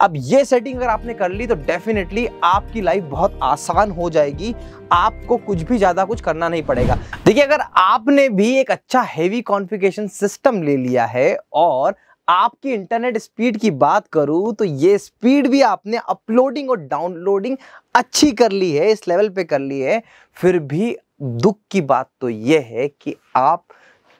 अब ये सेटिंग अगर आपने कर ली तो डेफिनेटली आपकी लाइफ बहुत आसान हो जाएगी आपको कुछ भी ज़्यादा कुछ करना नहीं पड़ेगा देखिए अगर आपने भी एक अच्छा हैवी कॉन्फ़िगरेशन सिस्टम ले लिया है और आपकी इंटरनेट स्पीड की बात करूं तो ये स्पीड भी आपने अपलोडिंग और डाउनलोडिंग अच्छी कर ली है इस लेवल पे कर ली है फिर भी दुख की बात तो ये है कि आप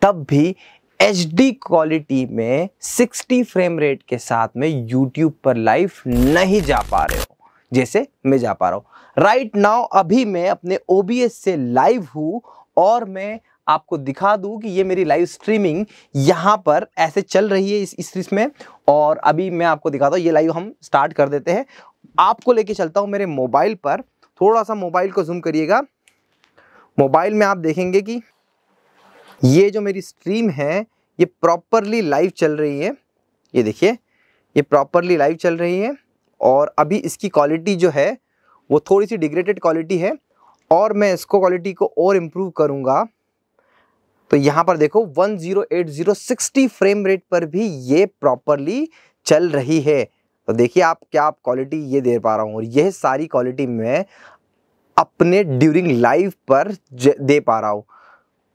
तब भी एच क्वालिटी में 60 फ्रेम रेट के साथ में यूट्यूब पर लाइव नहीं जा पा रहे हो जैसे मैं जा पा रहा हूँ राइट नाउ अभी मैं अपने ओ से लाइव हूँ और मैं आपको दिखा दूं कि ये मेरी लाइव स्ट्रीमिंग यहाँ पर ऐसे चल रही है इस इस इसमें और अभी मैं आपको दिखाता हूँ ये लाइव हम स्टार्ट कर देते हैं आपको लेके चलता हूँ मेरे मोबाइल पर थोड़ा सा मोबाइल को जूम करिएगा मोबाइल में आप देखेंगे कि ये जो मेरी स्ट्रीम है ये प्रॉपरली लाइव चल रही है ये देखिए ये प्रॉपरली लाइव चल रही है और अभी इसकी क्वालिटी जो है वो थोड़ी सी डिग्रेडेड क्वालिटी है और मैं इसको क्वालिटी को और इम्प्रूव करूँगा तो यहाँ पर देखो 1080 फ्रेम रेट पर भी ये प्रॉपरली चल रही है तो देखिए आप क्या आप क्वालिटी ये दे पा रहा हूँ और यह सारी क्वालिटी मैं अपने ड्यूरिंग लाइव पर दे पा रहा हूँ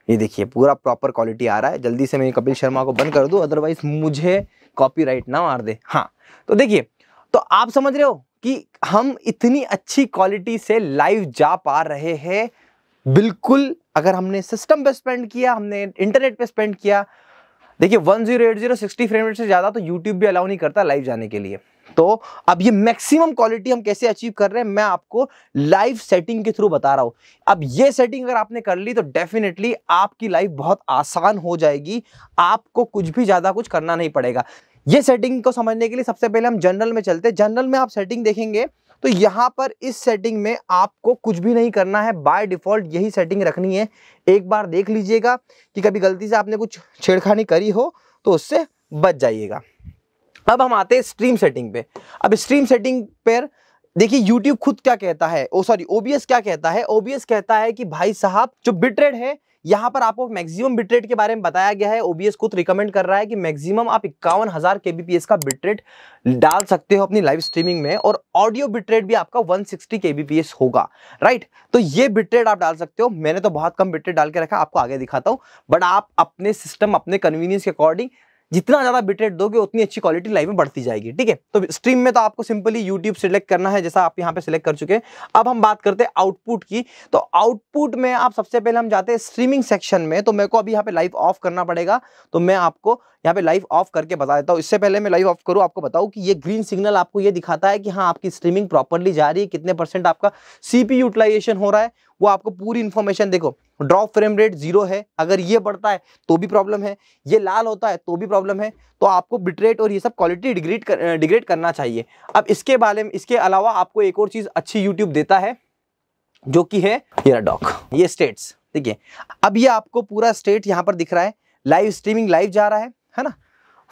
ये देखिए पूरा प्रॉपर क्वालिटी आ रहा है जल्दी से मैं कपिल शर्मा को बंद कर दूँ अदरवाइज मुझे कॉपीराइट ना मार दे हाँ तो देखिए तो आप समझ रहे हो कि हम इतनी अच्छी क्वालिटी से लाइव जा पा रहे हैं बिल्कुल अगर हमने सिस्टम पे स्पेंड किया हमने इंटरनेट पे स्पेंड किया देखिए one zero eight zero sixty frame rate से ज़्यादा तो यूट्यूब भी अलाउ नहीं करता लाइव जाने के लिए तो अब ये मैक्सिमम क्वालिटी हम कैसे अचीव कर रहे हैं मैं आपको लाइव सेटिंग के थ्रू बता रहा हूं अब ये सेटिंग अगर आपने कर ली तो डेफिनेटली आपकी लाइफ बहुत आसान हो जाएगी आपको कुछ भी ज़्यादा कुछ करना नहीं पड़ेगा ये सेटिंग को समझने के लिए सबसे पहले हम जनरल में चलते हैं जनरल में आप सेटिंग देखेंगे तो यहाँ पर इस सेटिंग में आपको कुछ भी नहीं करना है बाय डिफ़ॉल्ट यही सेटिंग रखनी है एक बार देख लीजिएगा कि कभी गलती से आपने कुछ छेड़खानी करी हो तो उससे बच जाइएगा अब हम आते हैं स्ट्रीम सेटिंग पे अब स्ट्रीम सेटिंग पर देखिए YouTube खुद क्या कहता है ओ सॉरी OBS क्या कहता है OBS कहता है कि भाई साहब जो बिटरेट है यहाँ पर आपको मैक्सिमम बिटरेट के बारे में बताया गया है ओबीएस खुद रिकमेंड कर रहा है कि मैक्सिमम आप इक्यावन हजार केबीपीएस का बिटरेट डाल सकते हो अपनी लाइव स्ट्रीमिंग में और ऑडियो बिटरेट भी आपका 160 केबीपीएस होगा राइट तो ये बिटरेट आप डाल सकते हो मैंने तो बहुत कम बिटरेट डाल के रखा आपको आगे दिखाता हूँ बट आप अपने सिस्टम अपने कन्वीनियंस के अकॉर्डिंग जितना ज़्यादा बिटरेट दोगे उतनी अच्छी क्वालिटी लाइव में बढ़ती जाएगी ठीक है तो स्ट्रीम में तो आपको सिंपली यूट्यूब सिलेक्ट करना है जैसा आप यहाँ पे सिलेक्ट कर चुके हैं अब हम बात करते हैं आउटपुट की तो आउटपुट में आप सबसे पहले हम जाते हैं स्ट्रीमिंग सेक्शन में तो मेरे को अभी यहाँ पे लाइव ऑफ करना पड़ेगा तो मैं आपको यहाँ पे लाइव ऑफ करके बता देता हूँ इससे पहले मैं लाइव ऑफ करूँ आपको बताऊँ कि ये ग्रीन सिग्नल आपको ये दिखाता है कि हाँ आपकी स्ट्रीमिंग प्रॉपरली जा रही है कितने परसेंट आपका सीपी यूटिलाइजेशन हो रहा है वो आपको पूरी इन्फॉर्मेशन देखो ड्रॉप फ्रेम रेट जीरो है अगर ये बढ़ता है तो भी प्रॉब्लम है ये लाल होता है तो भी प्रॉब्लम है तो आपको बिटरेट और ये सब क्वालिटी डिग्रेड कर, डिग्रेड करना चाहिए अब इसके बारे में इसके अलावा आपको एक और चीज़ अच्छी यूट्यूब देता है जो कि है ये डॉक ये स्टेट्स ठीक है अब ये आपको पूरा स्टेट यहाँ पर दिख रहा है लाइव स्ट्रीमिंग लाइव जा रहा है है ना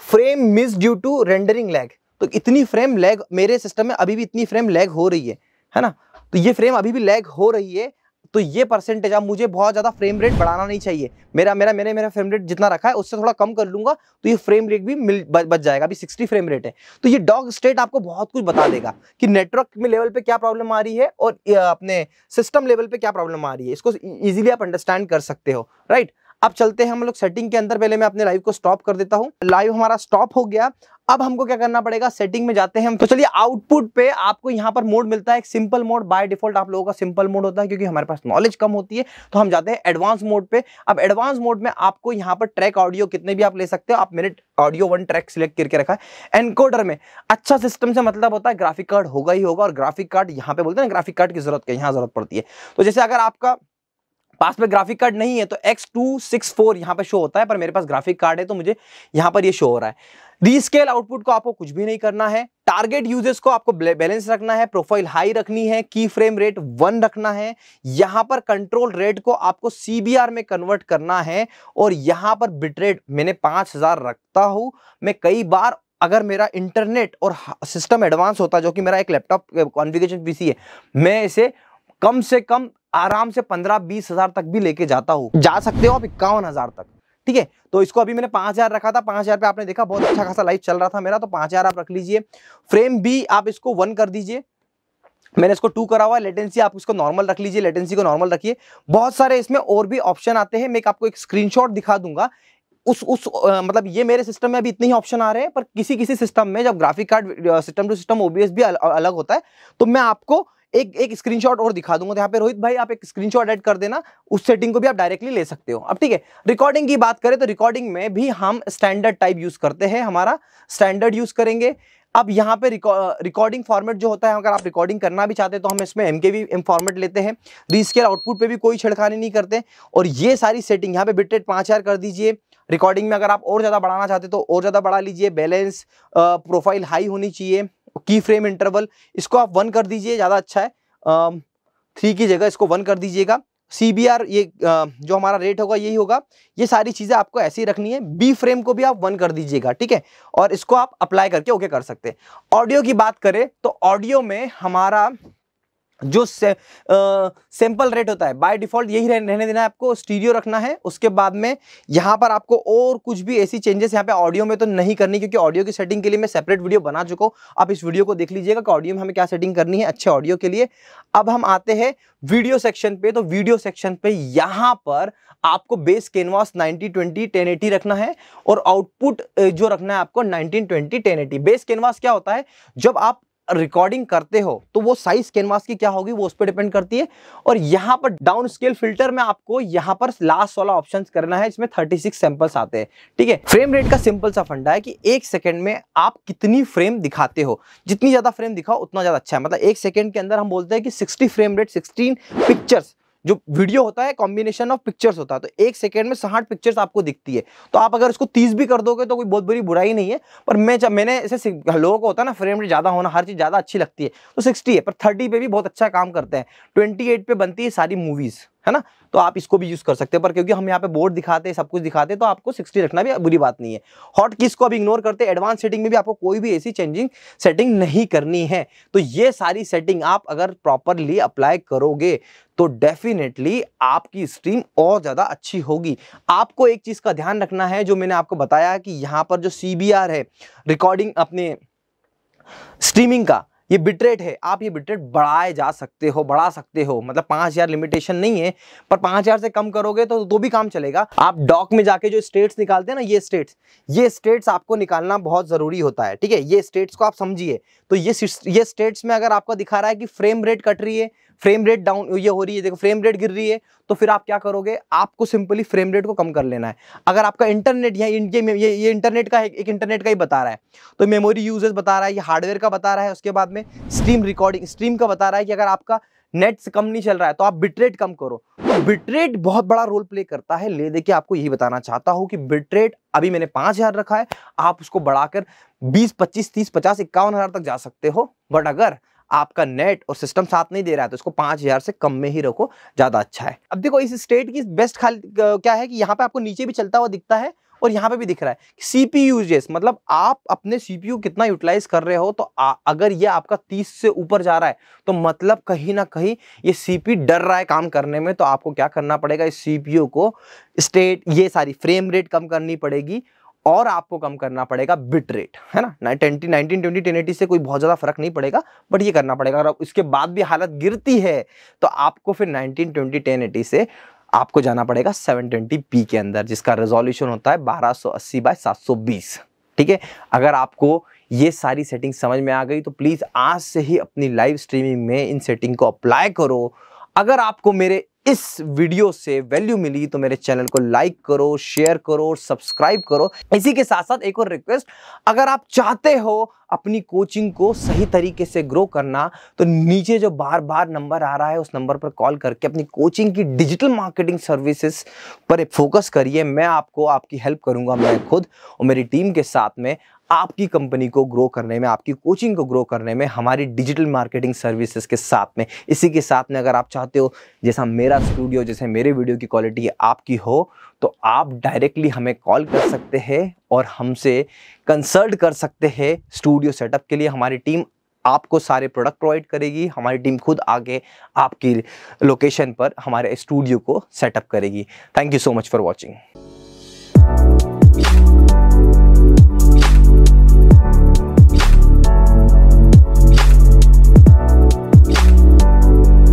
frame miss due to rendering lag तो इतनी फ्रेम लैग मेरे सिस्टम में अभी भी इतनी फ्रेम लैग हो रही है है ना तो ये फ्रेम अभी भी लैग हो रही है तो ये परसेंटेज अब मुझे बहुत ज़्यादा फ्रेम रेट बढ़ाना नहीं चाहिए मेरा मेरा मैंने मेरा फ्रेम रेट जितना रखा है उससे थोड़ा कम कर लूँगा तो ये फ्रेम रेट भी मिल बच जाएगा अभी सिक्सटी फ्रेम रेट है तो ये डॉग स्टेट आपको बहुत कुछ बता देगा कि नेटवर्क में लेवल पर क्या प्रॉब्लम आ रही है और अपने सिस्टम लेवल पर क्या प्रॉब्लम आ रही है इसको ईजिली आप अंडरस्टैंड कर सकते हो राइट अब चलते हैं हम लोग सेटिंग के अंदर पहले मैं अपने लाइव को स्टॉप कर देता हूँ लाइव हमारा स्टॉप हो गया अब हमको क्या करना पड़ेगा सेटिंग में जाते हैं हम तो चलिए आउटपुट पे आपको यहाँ पर मोड मिलता है एक सिंपल मोड बाय डिफॉल्ट आप लोगों का सिंपल मोड होता है क्योंकि हमारे पास नॉलेज कम होती है तो हम जाते हैं एडवांस मोड पे अब एडवांस मोड में आपको यहाँ पर ट्रैक ऑडियो कितने भी आप ले सकते हो आप मेरे ऑडियो वन ट्रैक सिलेक्ट करके रखा है एनकोडर में अच्छा सिस्टम से मतलब होता है ग्राफिक कार्ड होगा ही होगा और ग्राफिक कार्ड यहाँ पे बोलते हैं ग्राफिक कार्ड की जरूरत यहाँ जरूरत पड़ती है तो जैसे अगर आपका पास में ग्राफिक कार्ड नहीं है तो एक्स टू सिक्स फोर यहाँ पे शो होता है पर मेरे पास ग्राफिक कार्ड है तो मुझे यहाँ पर ये यह शो हो रहा है रीस्केल आउटपुट को आपको कुछ भी नहीं करना है टारगेट यूजर्स को आपको बैलेंस रखना है प्रोफाइल हाई रखनी है की फ्रेम रेट वन रखना है यहां पर कंट्रोल रेट को आपको सीबीआर में कन्वर्ट करना है और यहां पर बिटरेट मैंने पांच हजार रखता हूं मैं कई बार अगर मेरा इंटरनेट और सिस्टम एडवांस होता जो कि मेरा एक लैपटॉप कॉन्फिगेशन पीसी है मैं इसे कम से कम आराम से पंद्रह बीस हजार तक भी लेके जाता हूँ जा सकते हो आप इक्यावन हजार तक ठीक है तो इसको अभी मैंने पांच हज़ार रखा था पांच हज़ार पे आपने देखा बहुत अच्छा खासा लाइव चल रहा था मेरा तो पांच हज़ार आप रख लीजिए फ्रेम भी आप इसको वन कर दीजिए मैंने इसको टू करा हुआ है लेटेंसी आप इसको नॉर्मल रख लीजिए लेटेंसी को नॉर्मल रखिए बहुत सारे इसमें और भी ऑप्शन आते हैं मैं आपको एक स्क्रीन दिखा दूंगा उस उस आ, मतलब ये मेरे सिस्टम में अभी इतने ही ऑप्शन आ रहे हैं पर किसी किसी सिस्टम में जब graphic card system to system OBS भी अल, अलग होता है तो मैं आपको एक एक स्क्रीनशॉट और दिखा दूंगा तो यहाँ पे रोहित भाई आप एक स्क्रीनशॉट ऐड कर देना उस सेटिंग को भी आप डायरेक्टली ले सकते हो अब ठीक है रिकॉर्डिंग की बात करें तो रिकॉर्डिंग में भी हम स्टैंडर्ड टाइप यूज करते हैं हमारा स्टैंडर्ड यूज करेंगे अब यहाँ पे रिकॉर्डिंग फॉर्मेट जो होता है अगर आप रिकॉर्डिंग करना भी चाहते हैं तो हम इसमें एम के वी एम फॉर्मेट लेते हैं रीस्केल आउटपुट पे भी कोई छिड़खानी नहीं करते और ये सारी सेटिंग यहाँ पे बिटेड पाँच हज़ार कर दीजिए रिकॉर्डिंग में अगर आप और ज़्यादा बढ़ाना चाहते तो और ज़्यादा बढ़ा लीजिए बैलेंस प्रोफाइल हाई होनी चाहिए की फ्रेम इंटरवल इसको आप वन कर दीजिए ज़्यादा अच्छा है थ्री की जगह इसको वन कर दीजिएगा सी बी आर ये जो हमारा रेट होगा यही होगा ये सारी चीज़ें आपको ऐसे ही रखनी है बी फ्रेम को भी आप वन कर दीजिएगा ठीक है और इसको आप अप्लाई करके ओके कर सकते हैं ऑडियो की बात करें तो ऑडियो में हमारा जो से, आ, सैंपल रेट होता है बाय डिफॉल्ट यही रहने देना है आपको स्टीरियो रखना है उसके बाद में यहाँ पर आपको और कुछ भी ऐसी चेंजेस यहाँ पे ऑडियो में तो नहीं करनी क्योंकि ऑडियो की सेटिंग के लिए मैं सेपरेट वीडियो बना चुका हूँ आप इस वीडियो को देख लीजिएगा कि ऑडियो में हमें क्या सेटिंग करनी है अच्छे ऑडियो के लिए अब हम आते हैं वीडियो सेक्शन पे तो वीडियो सेक्शन पे यहाँ पर आपको बेस कैनवास 90 20 1080 रखना है और आउटपुट जो रखना है आपको 19 20 1080 बेस कैनवास क्या होता है जब आप रिकॉर्डिंग करते हो तो वो साइज कैनवास की क्या होगी वो उस पर डिपेंड करती है और यहाँ पर डाउन स्केल फिल्टर में आपको यहाँ पर लास्ट वाला ऑप्शन करना है इसमें 36 सैंपल्स आते हैं ठीक है फ्रेम रेट का सिंपल सा फंडा है कि एक सेकंड में आप कितनी फ्रेम दिखाते हो जितनी ज्यादा फ्रेम दिखाओ उतना ज्यादा अच्छा है मतलब एक सेकंड के अंदर हम बोलते हैं कि sixty frame rate sixteen pictures जो वीडियो होता है कॉम्बिनेशन ऑफ पिक्चर्स होता है तो एक सेकेंड में साठ पिक्चर्स आपको दिखती है तो आप अगर उसको तीस भी कर दोगे तो कोई बहुत बड़ी बुराई नहीं है पर मैं जब मैंने ऐसे लोगों को होता है ना फ्रेम रेट ज़्यादा होना हर चीज़ ज़्यादा अच्छी लगती है तो सिक्सटी है पर थर्टी पे भी बहुत अच्छा काम करते हैं ट्वेंटी एट पे बनती है सारी मूवीज़ है ना तो आप इसको भी यूज़ कर सकते हैं पर क्योंकि हम यहाँ पे बोर्ड दिखाते हैं सब कुछ दिखाते हैं तो आपको 60 रखना भी बुरी बात नहीं है हॉट किस को अभी इग्नोर करते हैं एडवांस सेटिंग में भी आपको कोई भी ऐसी चेंजिंग सेटिंग नहीं करनी है तो ये सारी सेटिंग आप अगर प्रॉपरली अप्लाई करोगे तो डेफिनेटली आपकी स्ट्रीम और ज़्यादा अच्छी होगी आपको एक चीज़ का ध्यान रखना है जो मैंने आपको बताया कि यहाँ पर जो सी है रिकॉर्डिंग अपने स्ट्रीमिंग का ये बिटरेट है आप ये बिटरेट बढ़ाए जा सकते हो बढ़ा सकते हो मतलब पांच हज़ार लिमिटेशन नहीं है पर पांच हज़ार से कम करोगे तो तो भी काम चलेगा आप डॉक में जाके जो स्टेट्स निकालते हैं ना ये स्टेट्स ये स्टेट्स आपको निकालना बहुत ज़रूरी होता है ठीक है ये स्टेट्स को आप समझिए तो ये ये स्टेट्स में अगर आपको दिखा रहा है कि फ्रेम रेट कट रही है फ्रेम रेट डाउन ये हो रही है देखो फ्रेम रेट गिर रही है तो फिर आप क्या करोगे आपको सिंपली फ्रेम रेट को कम कर लेना है अगर आपका इंटरनेट या ये ये ये इंटरनेट का एक इंटरनेट का ही बता रहा है तो मेमोरी यूजेस बता रहा है ये हार्डवेयर का बता रहा है उसके बाद में स्ट्रीम रिकॉर्डिंग स्ट्रीम का बता रहा है कि अगर आपका नेट से कम नहीं चल रहा है तो आप बिटरेट कम करो तो बिटरेट बहुत बड़ा रोल प्ले करता है ले देखिए आपको यही बताना चाहता हूँ कि बिटरेट अभी मैंने पाँच हज़ार रखा है आप उसको बढ़ाकर बीस पच्चीस तीस पचास इक्यावन हज़ार तक जा सकते हो बट अगर आपका नेट और सिस्टम साथ नहीं दे रहा है तो इसको पाँच हज़ार से कम में ही रखो ज़्यादा अच्छा है अब देखो इस स्टेट की बेस्ट खाली क्या है कि यहाँ पे आपको नीचे भी चलता हुआ दिखता है और यहाँ पे भी दिख रहा है सी पी यूजेस मतलब आप अपने सी पी यू कितना यूटिलाइज कर रहे हो तो आ, अगर ये आपका 30 से ऊपर जा रहा है तो मतलब कहीं ना कहीं ये सी पी डर रहा है काम करने में तो आपको क्या करना पड़ेगा इस सी पी यू को स्टेट ये सारी फ्रेम रेट कम करनी पड़ेगी और आपको कम करना पड़ेगा बिट रेट है ना twenty nineteen twenty ten eighty से कोई बहुत ज़्यादा फर्क नहीं पड़ेगा बट ये करना पड़ेगा अगर इसके बाद भी हालत गिरती है तो आपको फिर नाइनटीन ट्वेंटी टेन एटी से आपको जाना पड़ेगा सेवन ट्वेंटी पी के अंदर जिसका रेजोल्यूशन होता है बारह सौ अस्सी बाय सात सौ बीस ठीक है अगर आपको ये सारी सेटिंग समझ में आ गई तो प्लीज़ आज से ही अपनी लाइव स्ट्रीमिंग में इन सेटिंग को अप्लाई करो अगर आपको मेरे इस वीडियो से वैल्यू मिली तो मेरे चैनल को लाइक करो शेयर करो सब्सक्राइब करो इसी के साथ साथ एक और रिक्वेस्ट अगर आप चाहते हो अपनी कोचिंग को सही तरीके से ग्रो करना तो नीचे जो बार बार नंबर आ रहा है उस नंबर पर कॉल करके अपनी कोचिंग की डिजिटल मार्केटिंग सर्विसेज पर फोकस करिए मैं आपको आपकी हेल्प करूंगा मैं खुद और मेरी टीम के साथ में आपकी कंपनी को ग्रो करने में आपकी कोचिंग को ग्रो करने में हमारी डिजिटल मार्केटिंग सर्विसेज के साथ में इसी के साथ में अगर आप चाहते हो जैसा मेरा स्टूडियो जैसे मेरे वीडियो की क्वालिटी आपकी हो तो आप डायरेक्टली हमें कॉल कर सकते हैं और हमसे कंसल्ट कर सकते हैं स्टूडियो सेटअप के लिए हमारी टीम आपको सारे प्रोडक्ट प्रोवाइड करेगी हमारी टीम खुद आगे आपकी लोकेशन पर हमारे स्टूडियो को सेटअप करेगी thank you so much for watching